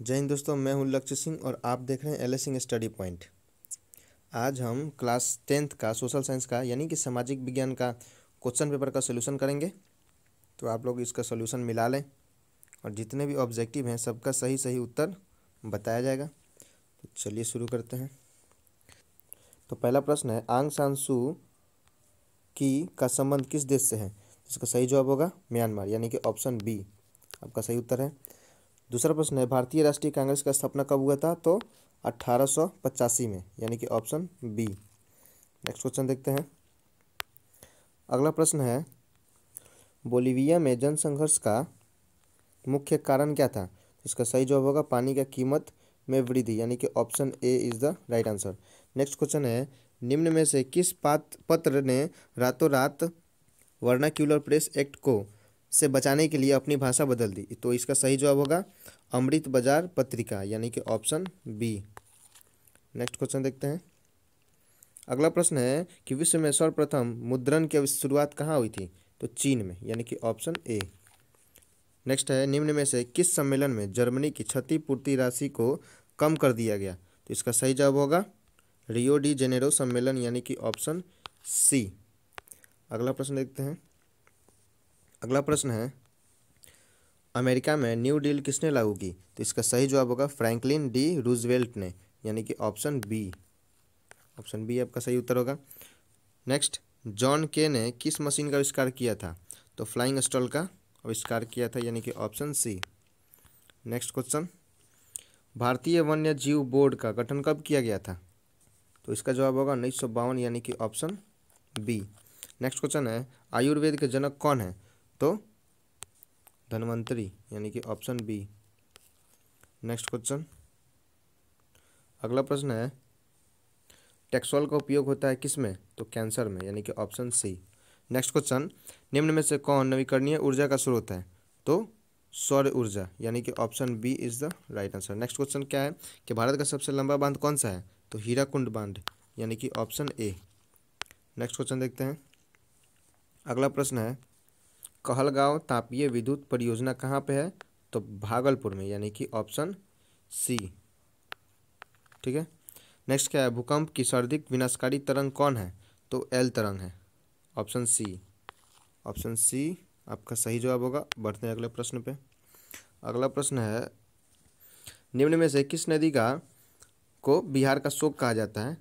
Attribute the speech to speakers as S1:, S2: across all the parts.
S1: जय हिंद दोस्तों मैं हूं लक्ष्य सिंह और आप देख रहे हैं एल सिंह स्टडी पॉइंट आज हम क्लास टेंथ का सोशल साइंस का यानी कि सामाजिक विज्ञान का क्वेश्चन पेपर का सोल्यूशन करेंगे तो आप लोग इसका सोल्यूशन मिला लें और जितने भी ऑब्जेक्टिव हैं सबका सही सही उत्तर बताया जाएगा तो चलिए शुरू करते हैं तो पहला प्रश्न है आंग सांसु की का संबंध किस देश से है इसका सही जवाब होगा म्यांमार यानी कि ऑप्शन बी आपका सही उत्तर है दूसरा प्रश्न है भारतीय राष्ट्रीय कांग्रेस का स्थापना कब हुआ था तो अट्ठारह में यानी कि ऑप्शन बी नेक्स्ट क्वेश्चन देखते हैं अगला प्रश्न है बोलीविया में जनसंघर्ष का मुख्य कारण क्या था इसका सही जवाब होगा पानी का कीमत में वृद्धि यानी कि option A is the right answer next question है निम्न में से किस पात पत्र ने रातों रात वर्नाक्यूलर प्रेस एक्ट को से बचाने के लिए अपनी भाषा बदल दी तो इसका सही जवाब होगा अमृत बाजार पत्रिका यानी कि ऑप्शन बी नेक्स्ट क्वेश्चन देखते हैं अगला प्रश्न है कि विश्व में सर्वप्रथम मुद्रण की शुरुआत कहाँ हुई थी तो चीन में यानी कि ऑप्शन ए नेक्स्ट है निम्न में से किस सम्मेलन में जर्मनी की क्षतिपूर्ति राशि को कम कर दिया गया तो इसका सही जवाब होगा रियो डी जेनेरो सम्मेलन यानी कि ऑप्शन सी अगला प्रश्न देखते हैं अगला प्रश्न है अमेरिका में न्यू डील किसने लागू की तो इसका सही जवाब होगा फ्रैंकलिन डी रूजवेल्ट ने यानी कि ऑप्शन बी ऑप्शन बी आपका सही उत्तर होगा नेक्स्ट जॉन के ने किस मशीन का आविष्कार किया था तो फ्लाइंग स्टॉल का आविष्कार किया था यानी कि ऑप्शन सी नेक्स्ट क्वेश्चन भारतीय वन्य जीव बोर्ड का गठन कब किया गया था तो इसका जवाब होगा उन्नीस यानी कि ऑप्शन बी नेक्स्ट क्वेश्चन है आयुर्वेद के जनक कौन है तो धनवंतरी यानी कि ऑप्शन बी नेक्स्ट क्वेश्चन अगला प्रश्न है टेक्सोल का उपयोग होता है किस में तो कैंसर में यानी कि ऑप्शन सी नेक्स्ट क्वेश्चन निम्न में से कौन नवीकरणीय ऊर्जा का स्रोत है तो सौर ऊर्जा यानी कि option B is the right answer next question क्या है कि भारत का सबसे लंबा बांध कौन सा है तो हीरा बांध यानी कि ऑप्शन ए नेक्स्ट क्वेश्चन देखते हैं अगला प्रश्न है कहलगांव तापीय विद्युत परियोजना कहाँ पे है तो भागलपुर में यानी कि ऑप्शन सी ठीक है नेक्स्ट क्या है भूकंप की सर्दिक विनाशकारी तरंग कौन है तो एल तरंग है ऑप्शन सी ऑप्शन सी आपका सही जवाब होगा बढ़ते हैं अगले प्रश्न पे अगला प्रश्न है निम्न में से किस नदी का को बिहार का शोक कहा जाता है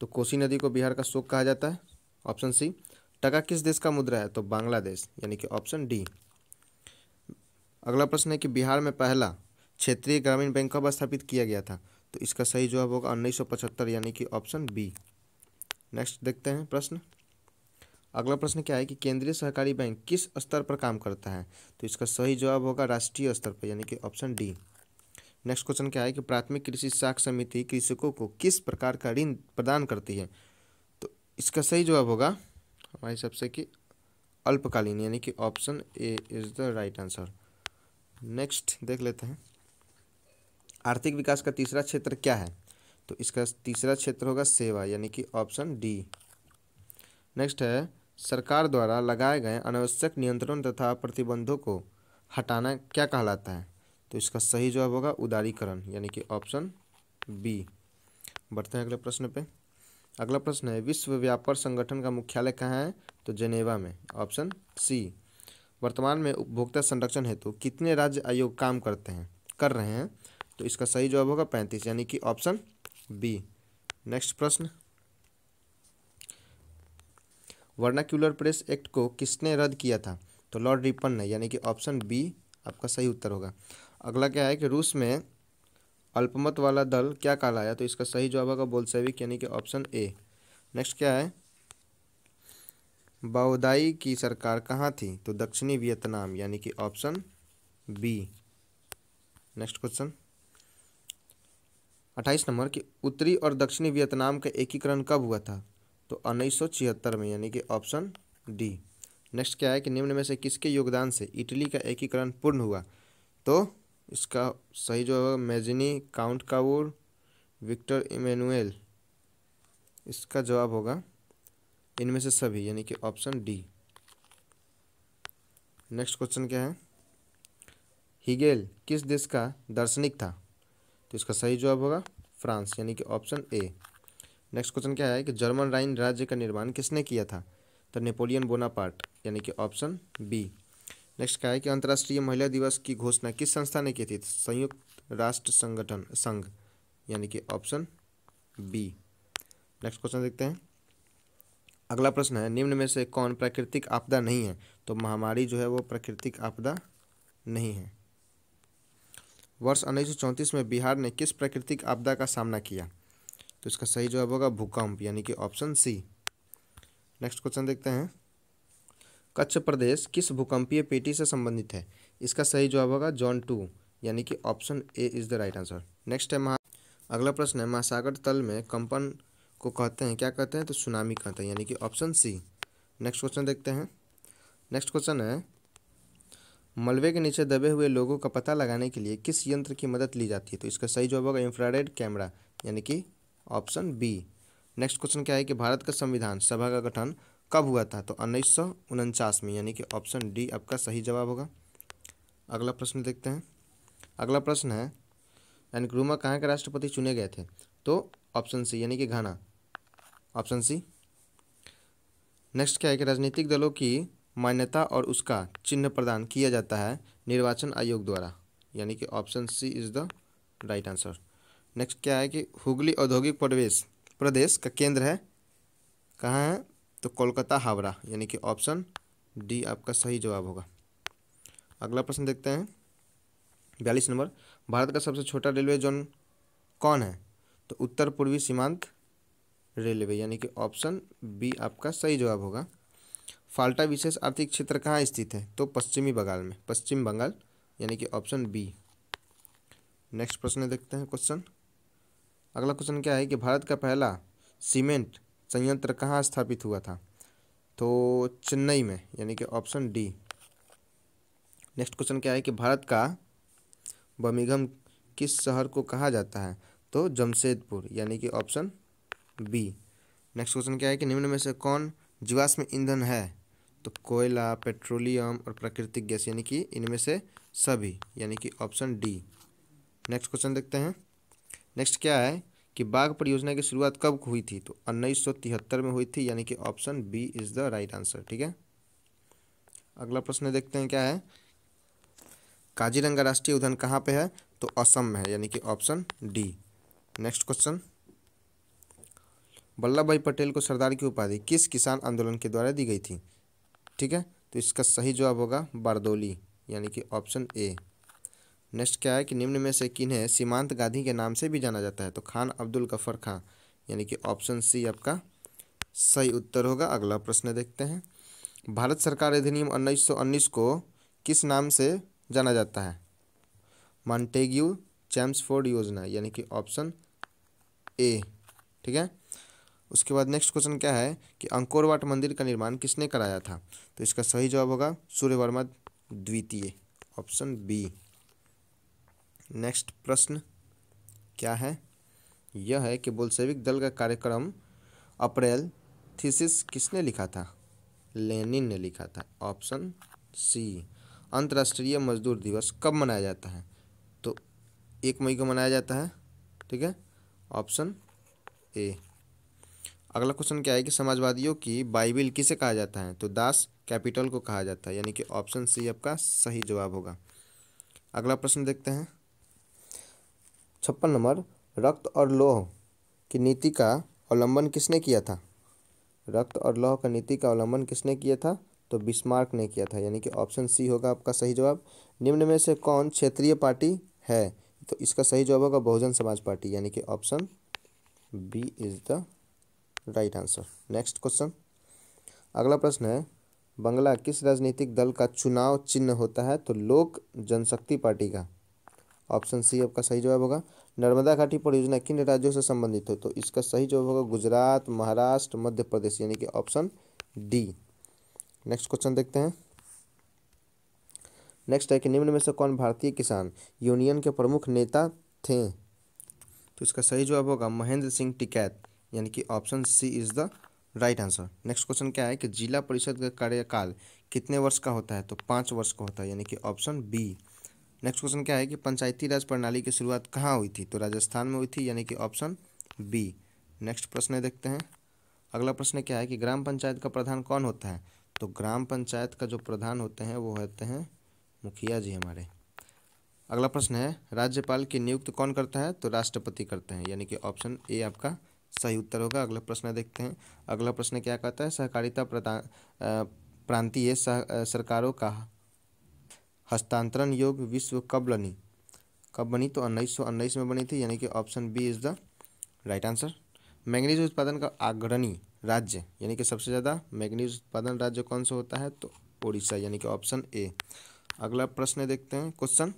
S1: तो कोसी नदी को बिहार का शोक कहा जाता है ऑप्शन सी टका किस देश का मुद्रा है तो बांग्लादेश यानी कि ऑप्शन डी अगला प्रश्न है कि बिहार में पहला क्षेत्रीय ग्रामीण बैंक कब स्थापित किया गया था तो इसका सही जवाब होगा उन्नीस यानी कि ऑप्शन बी नेक्स्ट देखते हैं प्रश्न अगला प्रश्न क्या है कि केंद्रीय सहकारी बैंक किस स्तर पर काम करता है तो इसका सही जवाब होगा राष्ट्रीय स्तर पर यानी कि ऑप्शन डी नेक्स्ट क्वेश्चन क्या है कि प्राथमिक कृषि साख समिति कृषकों को किस प्रकार का ऋण प्रदान करती है तो इसका सही जवाब होगा हमारे हिसाब से कि अल्पकालीन यानी कि option A is the right answer next देख लेते हैं आर्थिक विकास का तीसरा क्षेत्र क्या है तो इसका तीसरा क्षेत्र होगा सेवा यानी कि ऑप्शन डी नेक्स्ट है सरकार द्वारा लगाए गए अनावश्यक नियंत्रण तथा प्रतिबंधों को हटाना क्या कहलाता है तो इसका सही जवाब होगा उदारीकरण यानी कि ऑप्शन बी बढ़ते हैं अगले प्रश्न पे अगला प्रश्न है विश्व व्यापार संगठन का मुख्यालय कहाँ है तो जेनेवा में ऑप्शन सी वर्तमान में उपभोक्ता संरक्षण हेतु तो कितने राज्य आयोग काम करते हैं कर रहे हैं तो इसका सही जवाब होगा पैंतीस यानी कि ऑप्शन बी नेक्स्ट प्रश्न वर्नाक्यूलर प्रेस एक्ट को किसने रद्द किया था तो लॉर्ड रिपन ने यानी कि ऑप्शन बी आपका सही उत्तर होगा अगला क्या है कि रूस में अल्पमत वाला दल क्या कहलाया तो इसका सही जवाब होगा बोल्सेविक यानी कि ऑप्शन ए नेक्स्ट क्या है बाउदाई की सरकार कहाँ थी तो दक्षिणी वियतनाम यानी कि ऑप्शन बी नेक्स्ट क्वेश्चन अट्ठाईस नंबर कि उत्तरी और दक्षिणी वियतनाम का एकीकरण कब हुआ था तो उन्नीस में यानी कि ऑप्शन डी नेक्स्ट क्या है कि निम्न में से किसके योगदान से इटली का एकीकरण पूर्ण हुआ तो इसका सही जो होगा Mazzini count Cavour Victor Emmanuel इसका जवाब होगा इनमें से सभी यानी कि ऑप्शन डी नेक्स्ट क्वेश्चन क्या है हिगेल किस देश का दार्शनिक था तो इसका सही जवाब होगा फ्रांस यानी कि ऑप्शन ए नेक्स्ट क्वेश्चन क्या है कि जर्मन राइन राज्य का निर्माण किसने किया था तो नेपोलियन बोनापार्ट यानी कि ऑप्शन बी नेक्स्ट क्या है कि अंतर्राष्ट्रीय महिला दिवस की घोषणा किस संस्था ने की थी संयुक्त राष्ट्र संगठन संघ यानी कि ऑप्शन बी नेक्स्ट क्वेश्चन देखते हैं अगला प्रश्न है निम्न में से कौन प्राकृतिक आपदा नहीं है तो महामारी जो है वो प्राकृतिक आपदा नहीं है वर्ष उन्नीस में बिहार ने किस प्राकृतिक आपदा का सामना किया तो इसका सही जवाब होगा भूकंप यानी कि ऑप्शन सी नेक्स्ट क्वेश्चन देखते हैं कच्छ प्रदेश किस भूकंपीय पेटी से संबंधित है इसका सही जवाब होगा जॉन टू यानी कि option A is the right answer next है महा अगला प्रश्न है महासागर तल में कंपन को कहते हैं क्या कहते हैं तो सुनामी कहते हैं यानी कि ऑप्शन सी नेक्स्ट क्वेश्चन देखते हैं नेक्स्ट क्वेश्चन है मलबे के नीचे दबे हुए लोगों का पता लगाने के लिए किस यंत्र की मदद ली जाती है तो इसका सही जवाब होगा इंफ्रारेड कैमरा यानी कि ऑप्शन बी नेक्स्ट क्वेश्चन क्या है कि भारत का संविधान सभा का गठन कब हुआ था तो उन्नीस में यानी कि ऑप्शन डी आपका सही जवाब होगा अगला प्रश्न देखते हैं अगला प्रश्न है क्रूमा कहाँ के राष्ट्रपति चुने गए थे तो ऑप्शन सी यानी कि घाना ऑप्शन सी नेक्स्ट क्या है कि राजनीतिक दलों की मान्यता और उसका चिन्ह प्रदान किया जाता है निर्वाचन आयोग द्वारा यानी कि option C is the right answer next क्या है कि हुगली औद्योगिक प्रवेश प्रदेश का केंद्र है कहाँ है तो कोलकाता हावड़ा यानी कि ऑप्शन डी आपका सही जवाब होगा अगला प्रश्न देखते हैं बयालीस नंबर भारत का सबसे छोटा रेलवे जोन कौन है तो उत्तर पूर्वी सीमांत रेलवे यानी कि ऑप्शन बी आपका सही जवाब होगा फाल्टा विशेष आर्थिक क्षेत्र कहाँ स्थित है तो पश्चिमी बंगाल में पश्चिम बंगाल यानी कि ऑप्शन बी नेक्स्ट प्रश्न देखते हैं क्वेश्चन अगला क्वेश्चन क्या है कि भारत का पहला सीमेंट संयंत्र कहाँ स्थापित हुआ था तो चेन्नई में यानी कि ऑप्शन डी नेक्स्ट क्वेश्चन क्या है कि भारत का बमिगम किस शहर को कहा जाता है तो जमशेदपुर यानी कि ऑप्शन बी नेक्स्ट क्वेश्चन क्या है कि निम्न में से कौन जीवाश्म ईंधन है तो कोयला पेट्रोलियम और प्राकृतिक गैस यानी कि इनमें से सभी यानी कि ऑप्शन डी नेक्स्ट क्वेश्चन देखते हैं नेक्स्ट क्या है कि बाघ परियोजना की शुरुआत कब हुई थी तो उन्नीस में हुई थी यानी कि option B is the right answer ठीक है अगला प्रश्न देखते हैं क्या है काजीरंगा राष्ट्रीय उद्यान कहाँ पे है तो असम में है यानी कि option D next question Vallabhbhai Patel को सरदार की उपाधि किस किसान आंदोलन के द्वारा दी गई थी ठीक है तो इसका सही जवाब होगा बारदोली यानी कि ऑप्शन ए नेक्स्ट क्या है कि निम्न में से किन्हें सीमांत गांधी के नाम से भी जाना जाता है तो खान अब्दुल गफर खां यानी कि ऑप्शन सी आपका सही उत्तर होगा अगला प्रश्न देखते हैं भारत सरकार अधिनियम उन्नीस को किस नाम से जाना जाता है मॉन्टेग्यू चैम्सफोर्ड योजना यानी कि ऑप्शन ए ठीक है उसके बाद नेक्स्ट क्वेश्चन क्या है कि अंकोरवाट मंदिर का निर्माण किसने कराया था तो इसका सही जवाब होगा सूर्यवर्मा द्वितीय ऑप्शन बी नेक्स्ट प्रश्न क्या है यह है कि बोलसेविक दल का कार्यक्रम अप्रैल थीसिस किसने लिखा था लेनिन ने लिखा था ऑप्शन सी अंतर्राष्ट्रीय मजदूर दिवस कब मनाया जाता है तो एक मई को मनाया जाता है ठीक है ऑप्शन ए अगला क्वेश्चन क्या है कि समाजवादियों की बाइबिल किसे कहा जाता है तो दास कैपिटल को कहा जाता है यानी कि ऑप्शन सी आपका सही जवाब होगा अगला प्रश्न देखते हैं छप्पन नंबर रक्त और लोह की नीति का अवलंबन किसने किया था रक्त और लोह का नीति का अवलंबन किसने किया था तो बिस्मार्क ने किया था यानी कि ऑप्शन सी होगा आपका सही जवाब निम्न में से कौन क्षेत्रीय पार्टी है तो इसका सही जवाब होगा बहुजन समाज पार्टी यानी कि option B is the right answer next question अगला प्रश्न है बंगला किस राजनीतिक दल का चुनाव चिन्ह होता है तो लोक जनशक्ति पार्टी का ऑप्शन सी आपका सही जवाब होगा नर्मदा घाटी परियोजना किन राज्यों से संबंधित हो तो इसका सही जवाब होगा गुजरात महाराष्ट्र मध्य प्रदेश यानी कि ऑप्शन डी नेक्स्ट क्वेश्चन देखते हैं नेक्स्ट है कि निम्न में से कौन भारतीय किसान यूनियन के प्रमुख नेता थे तो इसका सही जवाब होगा महेंद्र सिंह टिकैत यानी कि option C is the right answer next question क्या है कि जिला परिषद का कार्यकाल कितने वर्ष का होता है तो पाँच वर्ष का होता है यानी कि ऑप्शन बी नेक्स्ट क्वेश्चन क्या है कि पंचायती राज प्रणाली की शुरुआत कहाँ हुई थी तो राजस्थान में हुई थी यानी कि ऑप्शन बी नेक्स्ट प्रश्न देखते हैं अगला प्रश्न क्या है कि ग्राम पंचायत का प्रधान कौन होता है तो ग्राम पंचायत का जो प्रधान होते हैं वो होते हैं मुखिया जी हमारे अगला प्रश्न है राज्यपाल की नियुक्त कौन करता है तो राष्ट्रपति करते हैं यानी कि ऑप्शन ए आपका सही उत्तर होगा अगला प्रश्न देखते हैं अगला प्रश्न क्या कहता है सहकारिता प्रदान प्रांतीय सरकारों का हस्तांतरण योग विश्व कब बनी कब बनी तो उन्नीस में बनी थी यानी कि option B is the right answer manganese उत्पादन का अग्रणी राज्य यानी कि सबसे ज़्यादा मैंगनीज उत्पादन राज्य कौन सा होता है तो उड़ीसा यानी कि ऑप्शन ए अगला प्रश्न देखते हैं क्वेश्चन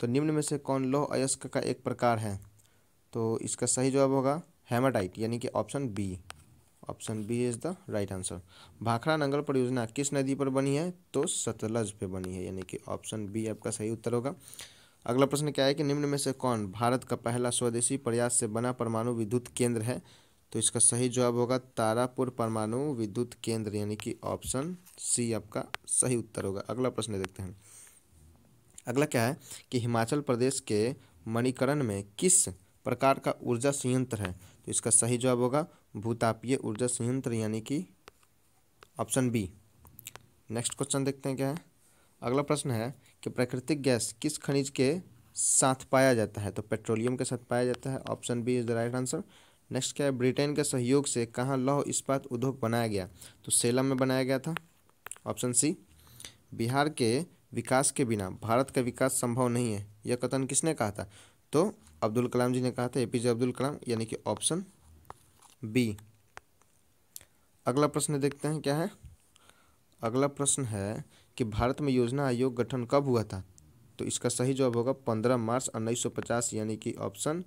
S1: तो निम्न में से कौन लौह अयस्क का एक प्रकार है तो इसका सही जवाब होगा हेमाटाइट यानी कि option B option B is the right answer Bhakra Nangal परियोजना किस नदी पर बनी है तो सतलज पे बनी है यानी कि ऑप्शन बी आपका सही उत्तर होगा अगला प्रश्न क्या है कि निम्न में से कौन भारत का पहला स्वदेशी प्रयास से बना परमाणु विद्युत केंद्र है तो इसका सही जवाब होगा तारापुर परमाणु विद्युत केंद्र यानी कि ऑप्शन सी आपका सही उत्तर होगा अगला प्रश्न देखते हैं अगला क्या है कि हिमाचल प्रदेश के मणिकरण में किस प्रकार का ऊर्जा संयंत्र है तो इसका सही जवाब होगा भूतापीय ऊर्जा संयंत्र यानी कि ऑप्शन बी नेक्स्ट क्वेश्चन देखते हैं क्या है अगला प्रश्न है कि प्राकृतिक गैस किस खनिज के साथ पाया जाता है तो पेट्रोलियम के साथ पाया जाता है option B is the right answer next क्या है ब्रिटेन के सहयोग से कहाँ लौह इस्पात उद्योग बनाया गया तो सेलम में बनाया गया था ऑप्शन सी बिहार के विकास के बिना भारत का विकास संभव नहीं है यह कथन किसने कहा था तो अब्दुल कलाम जी ने कहा था ए पी जे अब्दुल कलाम यानी कि ऑप्शन बी अगला प्रश्न देखते हैं क्या है अगला प्रश्न है कि भारत में योजना आयोग गठन कब हुआ था तो इसका सही जवाब होगा पंद्रह मार्च उन्नीस सौ पचास यानी कि option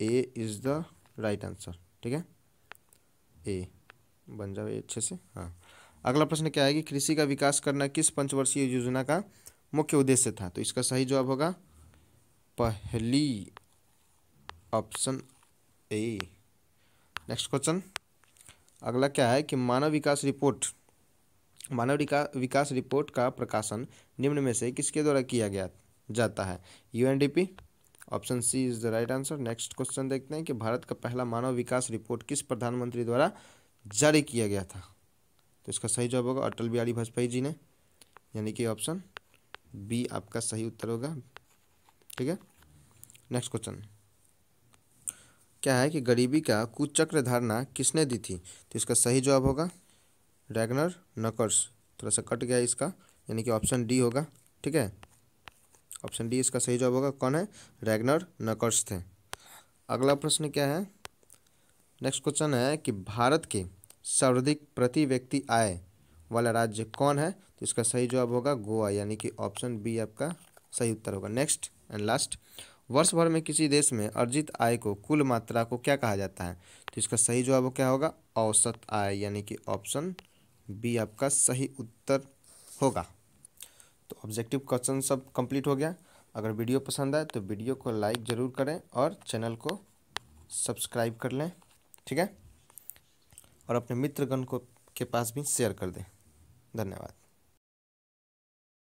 S1: A is the right answer ठीक है ए बन जाओ ये अच्छे से हाँ अगला प्रश्न क्या है कि कृषि का विकास करना किस पंचवर्षीय योजना का मुख्य उद्देश्य था तो इसका सही जवाब होगा पहली ऑप्शन ए नेक्स्ट क्वेश्चन अगला क्या है कि मानव विकास रिपोर्ट मानव विकास रिपोर्ट का प्रकाशन निम्न में से किसके द्वारा किया गया जाता है UNDP option C is the right answer next question देखते हैं कि भारत का पहला मानव विकास रिपोर्ट किस प्रधानमंत्री द्वारा जारी किया गया था तो इसका सही जवाब होगा अटल बिहारी वाजपेयी जी ने यानी कि ऑप्शन बी आपका सही उत्तर होगा ठीक है नेक्स्ट क्वेश्चन क्या है कि गरीबी का कुचक्र धारणा किसने दी थी तो इसका सही जवाब होगा रैगनर नकर्स थोड़ा सा कट गया इसका यानी कि ऑप्शन डी होगा ठीक है ऑप्शन डी इसका सही जवाब होगा कौन है रैगनर नकर्स थे अगला प्रश्न क्या है नेक्स्ट क्वेश्चन है कि भारत के सर्वाधिक प्रति व्यक्ति आय वाला राज्य कौन है तो इसका सही जवाब होगा गोवा यानी कि ऑप्शन बी आपका सही उत्तर होगा नेक्स्ट एंड लास्ट वर्ष भर में किसी देश में अर्जित आय को कुल मात्रा को क्या कहा जाता है तो इसका सही जवाब वो क्या होगा औसत आय यानी कि ऑप्शन बी आपका सही उत्तर होगा तो ऑब्जेक्टिव क्वेश्चन सब कंप्लीट हो गया अगर वीडियो पसंद आए तो वीडियो को लाइक ज़रूर करें और चैनल को सब्सक्राइब कर लें ठीक है और अपने मित्रगण को के पास भी शेयर कर दें धन्यवाद